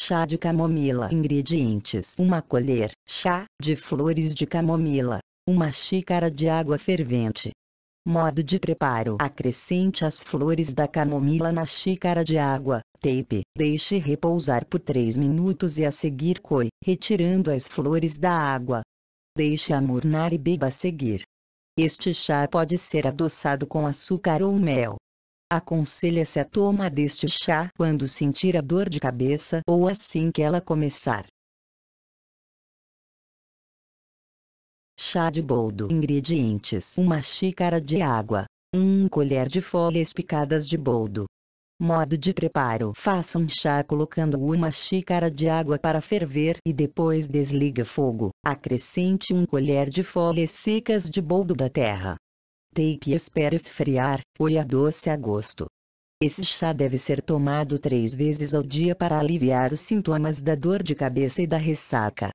Chá de camomila Ingredientes uma colher, chá, de flores de camomila. uma xícara de água fervente. Modo de preparo Acrescente as flores da camomila na xícara de água, tape, deixe repousar por 3 minutos e a seguir coe, retirando as flores da água. Deixe amornar e beba a seguir. Este chá pode ser adoçado com açúcar ou mel. Aconselha-se a toma deste chá quando sentir a dor de cabeça ou assim que ela começar. Chá de boldo Ingredientes Uma xícara de água 1 um colher de folhas picadas de boldo Modo de preparo Faça um chá colocando uma xícara de água para ferver e depois desliga fogo. Acrescente um colher de folhas secas de boldo da terra Take e espera esfriar, olha é doce a gosto. Esse chá deve ser tomado três vezes ao dia para aliviar os sintomas da dor de cabeça e da ressaca.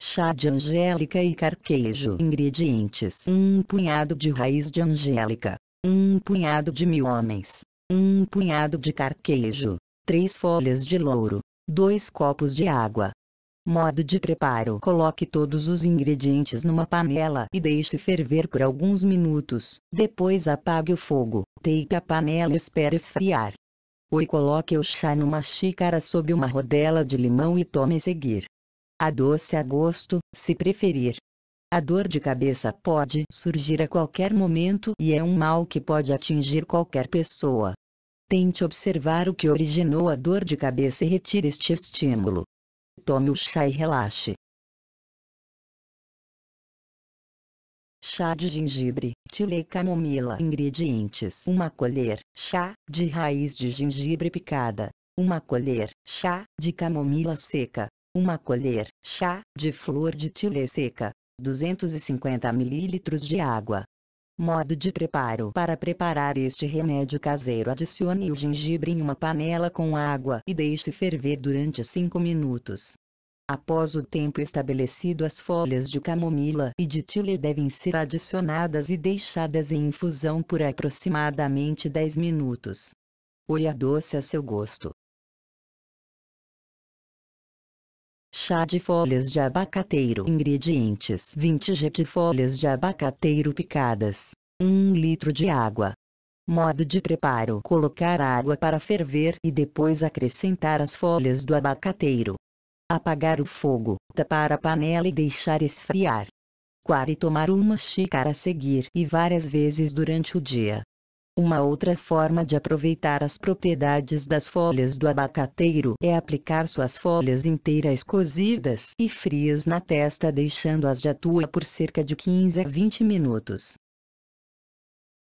Chá de angélica e carquejo. Ingredientes: um punhado de raiz de angélica, um punhado de mil homens, um punhado de carquejo, três folhas de louro, dois copos de água, Modo de preparo: coloque todos os ingredientes numa panela e deixe ferver por alguns minutos. Depois apague o fogo, take a panela e espere esfriar. Ou coloque o chá numa xícara sob uma rodela de limão e tome a seguir. a gosto, se preferir. A dor de cabeça pode surgir a qualquer momento e é um mal que pode atingir qualquer pessoa. Tente observar o que originou a dor de cabeça e retire este estímulo. Tome o chá e relaxe. Chá de gengibre, tila e camomila. Ingredientes: 1 colher, chá, de raiz de gengibre picada. 1 colher, chá, de camomila seca. 1 colher, chá, de flor de tila seca. 250 ml de água. Modo de preparo Para preparar este remédio caseiro adicione o gengibre em uma panela com água e deixe ferver durante 5 minutos. Após o tempo estabelecido as folhas de camomila e de tile devem ser adicionadas e deixadas em infusão por aproximadamente 10 minutos. Olha doce a seu gosto. Chá de folhas de abacateiro Ingredientes 20 g de folhas de abacateiro picadas 1 litro de água Modo de preparo Colocar água para ferver e depois acrescentar as folhas do abacateiro Apagar o fogo, tapar a panela e deixar esfriar. Coar tomar uma xícara a seguir e várias vezes durante o dia. Uma outra forma de aproveitar as propriedades das folhas do abacateiro é aplicar suas folhas inteiras cozidas e frias na testa deixando-as de atua por cerca de 15 a 20 minutos.